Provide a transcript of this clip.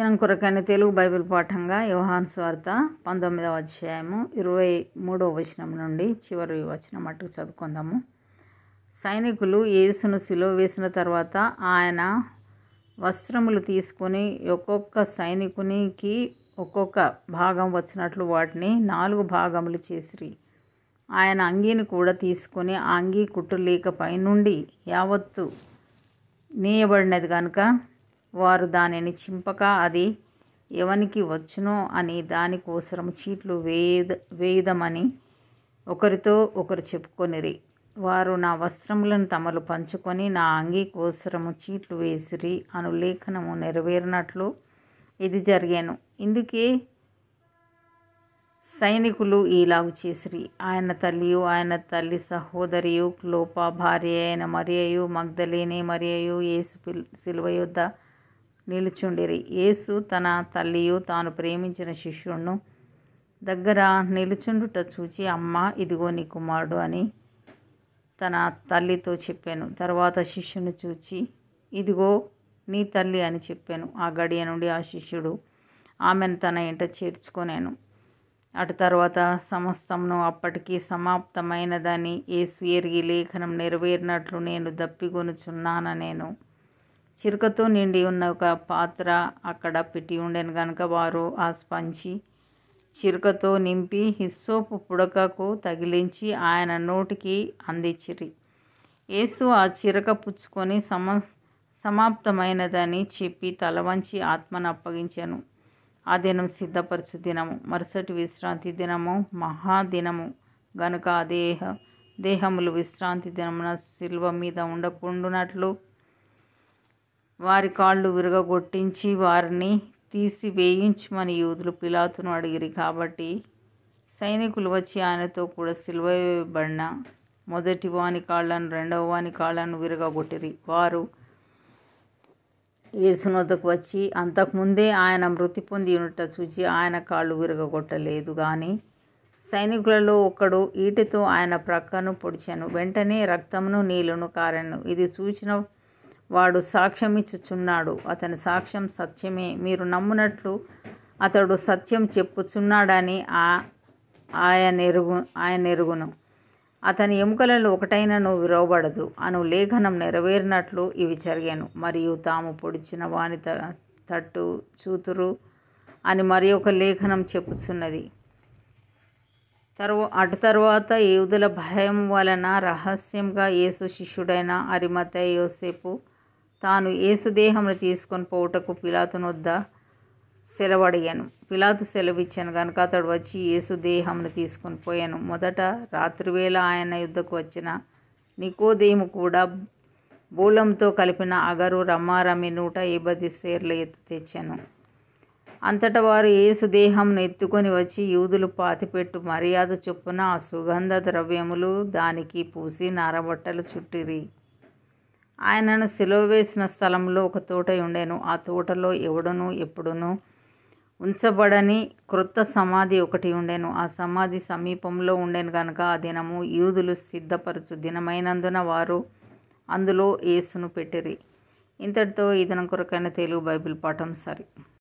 దినం కొరకని తెలుగు బైబిల్ పాఠంగా యోహాన్ స్వార్థ పంతొమ్మిదవ అధ్యాయము ఇరవై మూడవ వచనం నుండి చివరి వచనం మట్టుకు చదువుకుందాము సైనికులు యేసును శిలో వేసిన తర్వాత ఆయన వస్త్రములు తీసుకొని ఒక్కొక్క సైనికునికి ఒక్కొక్క భాగం వచ్చినట్లు వాటిని నాలుగు భాగములు చేసిరి ఆయన అంగీని కూడా తీసుకొని ఆ అంగీ కుట్టు లేక పైనుండి యావత్తు నేయబడినది కనుక వారు దానిని చింపక అది ఎవనికి వచ్చునో అని దానికోసరం చీట్లు వేయుద వేయుదమని ఒకరితో ఒకరు చెప్పుకొనిరి వారు నా వస్త్రములను తమలు పంచుకొని నా అంగీ కోసరము చీట్లు వేసిరి అను లేఖనము నెరవేరినట్లు ఇది జరిగాను ఇందుకే సైనికులు ఇలాగు చేసిరి ఆయన తల్లియు ఆయన తల్లి సహోదరియు క్లోపా భార్య అయిన మరియయు మగ్ధలేని మరియయు యేసు సిలువ యుద్ధ నిలుచుండిరి యేసు తన తల్లియు తాను ప్రేమించిన శిష్యుణ్ణు దగ్గర నిలుచుండుట చూచి అమ్మ ఇదిగో నీ కుమారుడు అని తన తల్లితో చెప్పాను తర్వాత శిష్యుని చూచి ఇదిగో నీ తల్లి అని చెప్పాను ఆ గడియ నుండి ఆ శిష్యుడు ఆమెను తన ఇంట చేర్చుకొనేను అటు తర్వాత సమస్తమును అప్పటికి సమాప్తమైనదని ఏసు ఎరిగి లేఖనం నెరవేరినట్లు నేను దప్పిగొనుచున్నాన నేను చిరుకతో నిండి ఉన్న ఒక పాత్ర అక్కడ పెట్టి ఉండేను కనుక వారు ఆ స్పంచి చిరుకతో నింపి హిస్సోపు పుడకకు తగిలించి ఆయన నోటికి అందించిరి యేసు ఆ చిరక పుచ్చుకొని సమ సమాప్తమైనదని చెప్పి తలవంచి ఆత్మను అప్పగించాను ఆ దినం సిద్ధపరచు దినము మరుసటి విశ్రాంతి దినము మహాదినము గనుక దేహ దేహములు విశ్రాంతి దినమున శిల్వ మీద ఉండకుండునట్లు వారి కాళ్ళు విరగొట్టించి వారిని తీసి వేయించుమని యూదులు పిలాతును అడిగిరి కాబట్టి సైనికులు వచ్చి ఆయనతో కూడా సిలువ వేయబడిన మొదటి వాని కాళ్ళను రెండవ వాని కాళ్ళను విరగగొట్టిరి వారు యేసునొద్దకు వచ్చి అంతకుముందే ఆయన మృతి పొంది ఉన్నట చూచి ఆయన కాళ్ళు విరగొట్టలేదు కానీ సైనికులలో ఒకడు ఈటితో ఆయన ప్రక్కను పొడిచాను వెంటనే రక్తమును నీళ్లను కారెను ఇది చూచిన వాడు సాక్ష్యమిచ్చుచున్నాడు అతని సాక్ష్యం సత్యమే మీరు నమ్మునట్లు అతడు సత్యం చెప్పుచున్నాడని ఆయన ఎరుగు ఆయన ఎరుగును అతని ఎముకలలో ఒకటైనను విరవబడదు అను లేఖనం నెరవేరినట్లు ఇవి జరిగాను మరియు తాము పొడిచిన వాని తట్టు చూతురు అని మరి ఒక లేఖనం చెప్పుచున్నది తర్వా అటు తర్వాత యూదుల భయం వలన రహస్యంగా యేసు శిష్యుడైన అరిమత యోసేపు తాను ఏసుదేహమును తీసుకొని పోవుటకు వద్ద సెలవడయ్యాను పిలాతు సెలవిచ్చాను కనుక అతడు వచ్చి యేసుదేహంను తీసుకొని పోయాను మొదట రాత్రివేళ ఆయన యుద్ధకు వచ్చిన నికోదేము కూడా బూలంతో కలిపిన అగరు రమ్మారమ్మి నూట ఇబ్బంది సేర్లు ఎత్తు తెచ్చాను అంతట వారు యేసుదేహంను ఎత్తుకొని వచ్చి యూదులు పాతిపెట్టు మర్యాద చొప్పున ఆ సుగంధ ద్రవ్యములు దానికి పూసి నారబట్టలు చుట్టిరి ఆయనను సెలవు వేసిన స్థలంలో ఒక తోట ఉండేను ఆ తోటలో ఎవడును ఎప్పుడును ఉంచబడని క్రొత్త సమాధి ఒకటి ఉండేను ఆ సమాధి సమీపంలో ఉండేను కనుక ఆ దినము యూదులు సిద్ధపరచు దినమైనందున వారు అందులో ఏసును పెట్టిరి ఇంతటితో ఈ దినం కొరకైన తెలుగు బైబిల్ పాఠం సరి